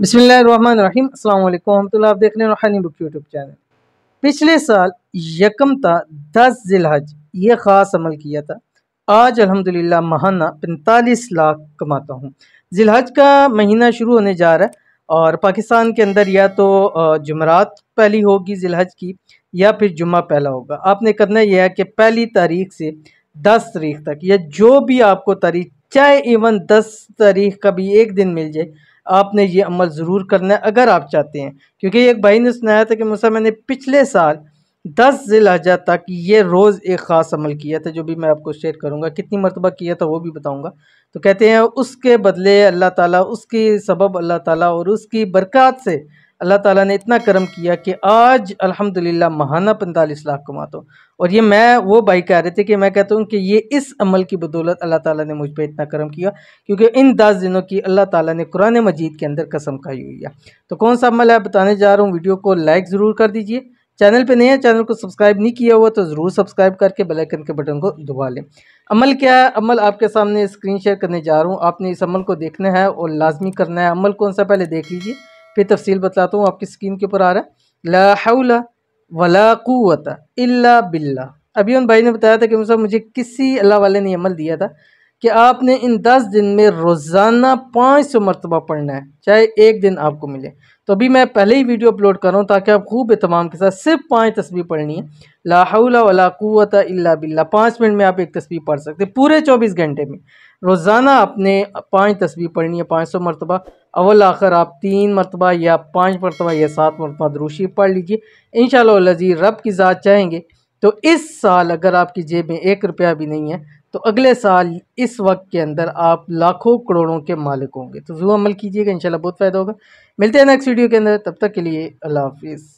बिसमीम अल्लाम आप देख रहे हैं रूहानी बुक यूट्यूब चैनल पिछले साल यकम था दस जिलहज ये ख़ास अमल किया था आज अल्हम्दुलिल्लाह महाना पैंतालीस लाख कमाता हूँ जिलहज का महीना शुरू होने जा रहा है और पाकिस्तान के अंदर या तो जुमरात पहली होगी जिलहज की या फिर जुम्मा पहला होगा आपने करना यह है कि पहली तारीख से दस तारीख तक या जो भी आपको तारीख चाहे इवन दस तारीख का भी एक दिन मिल जाए आपने ये अमल ज़रूर करना है अगर आप चाहते हैं क्योंकि एक भाई ने सुनाया था कि मूसा मैंने पिछले साल दस जिलहजा तक ये रोज़ एक ख़ास अमल किया था जो भी मैं आपको शेयर करूँगा कितनी मरतबा किया था वो भी बताऊँगा तो कहते हैं उसके बदले अल्लाह ताली उसकी सबब अल्लाह ताली और उसकी बरक़ात से अल्लाह ताला ने इतना करम किया कि आज अल्हम्दुलिल्लाह महाना पैंतालीस लाख कमाता हूँ और ये मैं वो भाई कह रहे थे कि मैं कहता हूँ कि ये इस अमल की बदौलत अल्लाह ताला ने मुझ पर इतना करम किया क्योंकि इन दस दिनों की अल्लाह ताला ने कुरान मजीद के अंदर कसम खाई हुई है तो कौन सा अमल है बताने जा रहा हूँ वीडियो को लाइक ज़रूर कर दीजिए चैनल पर नहीं है चैनल को सब्सक्राइब नहीं किया हुआ तो ज़रूर सब्सक्राइब करके बेल आइकन के बटन को दबा लें अमल क्या है अमल आपके सामने स्क्रीन शेयर करने जा रहा हूँ आपने इस अमल को देखना है और लाजमी करना है अमल कौन सा पहले देख लीजिए फिर तफसील बतलाता हूँ आपकी स्क्रीन के ऊपर आ रहा है लाहौला वलाकुत अल्ला बिल्ला अभी उन भाई ने बताया था कि मुझे किसी अल्लाह वाले ने अमल दिया था कि आपने इन दस दिन में रोज़ाना पाँच सौ मरतबा पढ़ना है चाहे एक दिन आपको मिले तो अभी मैं पहले ही वीडियो अपलोड कर रहा हूँ ताकि आप खूब तमाम के साथ सिर्फ पाँच तस्वीर पढ़नी है लाहौला वला अल्ला बिल्ला पाँच मिनट में आप एक तस्वीर पढ़ सकते पूरे चौबीस घंटे में रोज़ाना आपने पाँच तस्वीर पढ़नी है पाँच सौ मरतबा अवल आखिर आप तीन मरतबा या पाँच मरतबा या सात मरतबा दरूशी पढ़ लीजिए इन शजीर रब की ज़ात चाहेंगे तो इस साल अगर आपकी जेब में एक रुपया भी नहीं है तो अगले साल इस वक्त के अंदर आप लाखों करोड़ों के मालिक होंगे तो जो अमल कीजिएगा इंशाल्लाह बहुत फ़ायदा होगा मिलते हैं नेक्स्ट वीडियो के अंदर तब तक के लिए अल्लाह हाफिज़